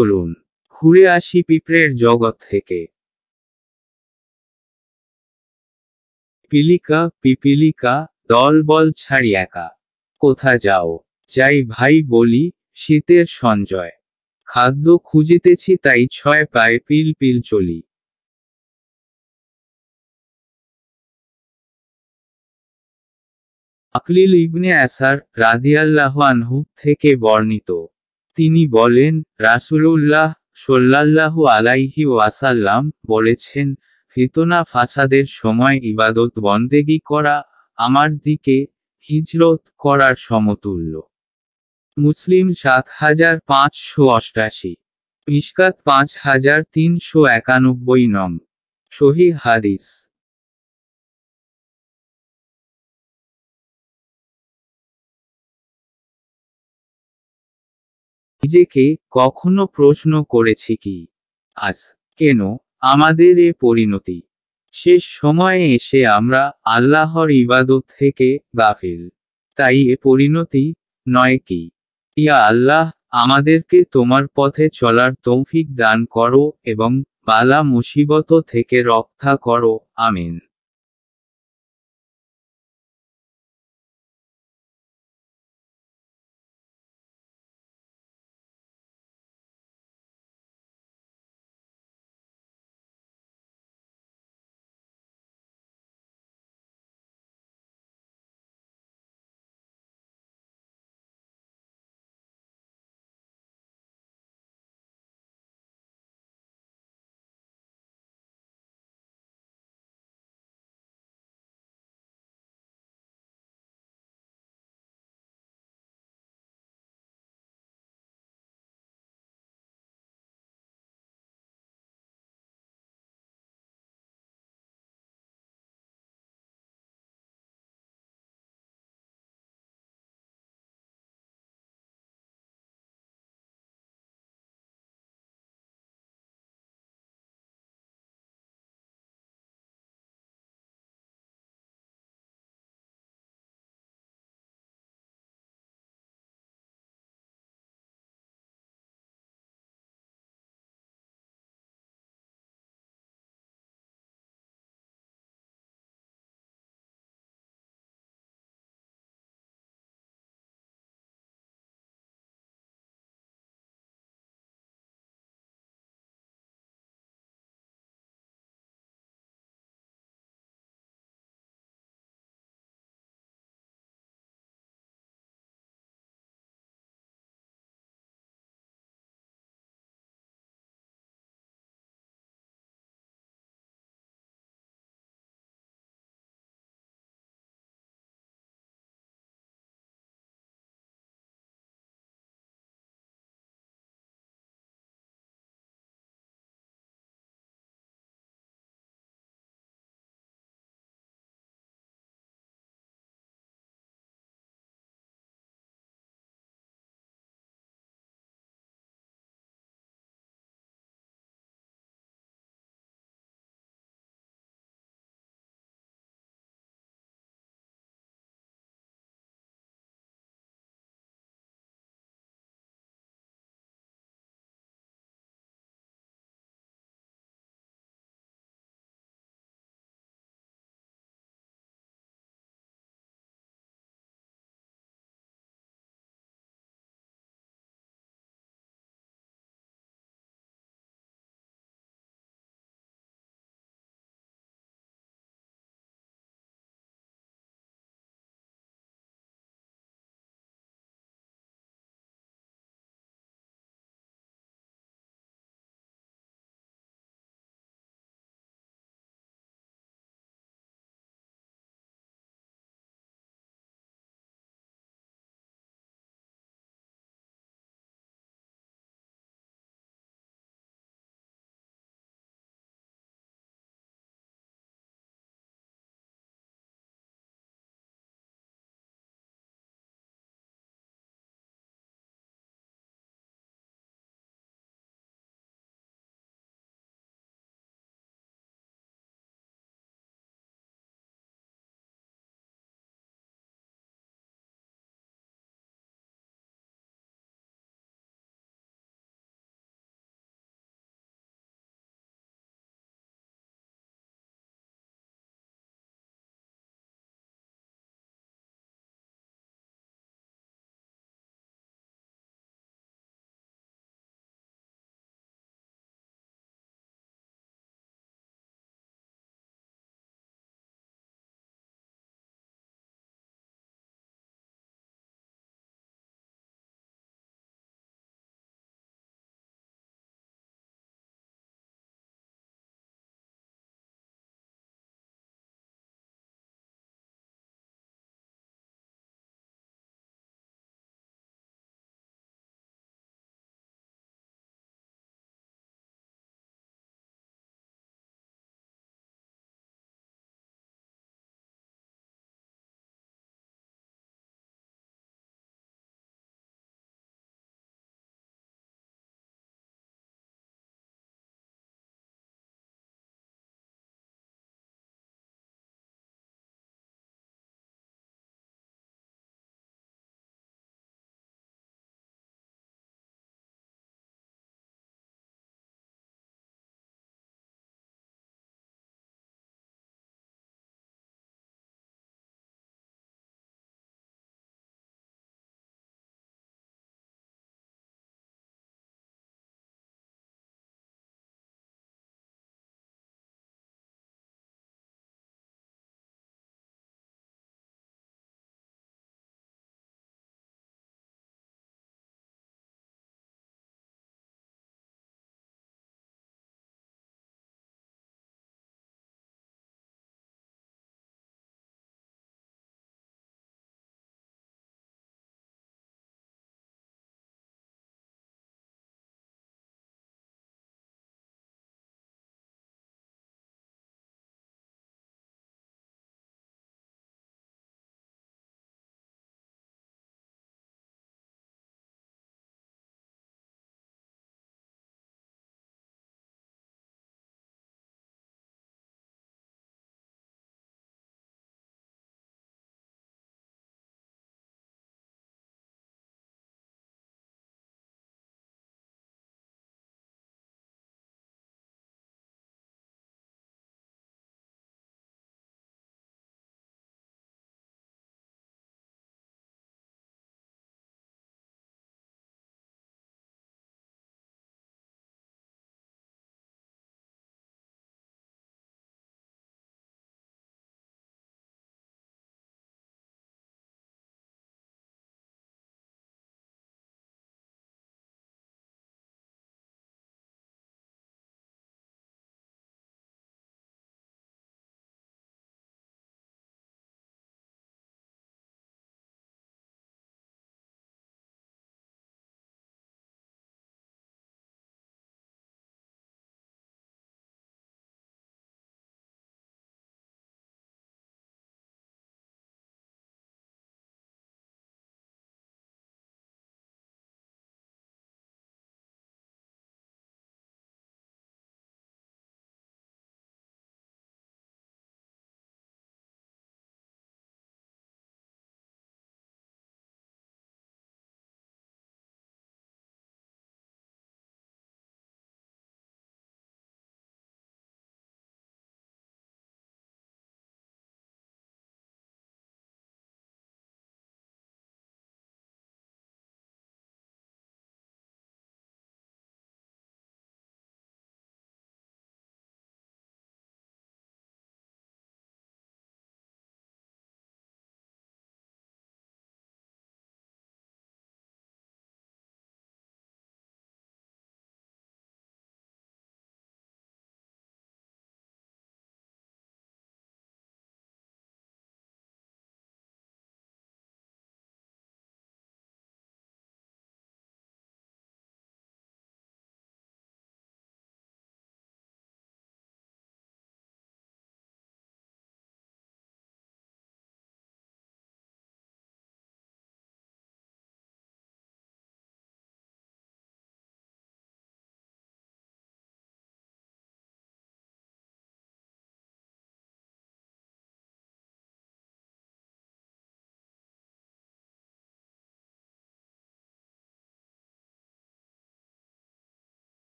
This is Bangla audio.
করুন ঘুরে আসি পিঁপড়ের জগৎ থেকে পিলিকা পিপিলিকা দল বল ছাড়ি একা কোথা যাও যাই ভাই বলি শীতের সঞ্জয় খাদ্য খুঁজিতেছি তাই ছয় পায়ে পিল পিল চলি আকলিল ইবনে আসার রাদিয়াল্লাহ আনহু থেকে বর্ণিত তিনি বলেন রাসুল্লাহ সোল্লাহ আলাইহি ওয়াসাল্লাম বলেছেন ফিতনা ফাসাদের সময় ইবাদত বন্দেগি করা আমার দিকে হিজরত করার সমতুল্য মুসলিম সাত হাজার পাঁচশো অষ্টাশি মিসকাত পাঁচ হাজার তিনশো একানব্বই নং শহীদ হাদিস নিজেকে কখনো প্রশ্ন করেছি কি আজ কেন আমাদের এ পরিণতি শেষ সময়ে এসে আমরা আল্লাহর ইবাদত থেকে গাফিল তাই এ পরিণতি নয় কি ইয়া আল্লাহ আমাদেরকে তোমার পথে চলার তৌফিক দান করো এবং বালা মুসিবত থেকে রক্ষা করো আমিন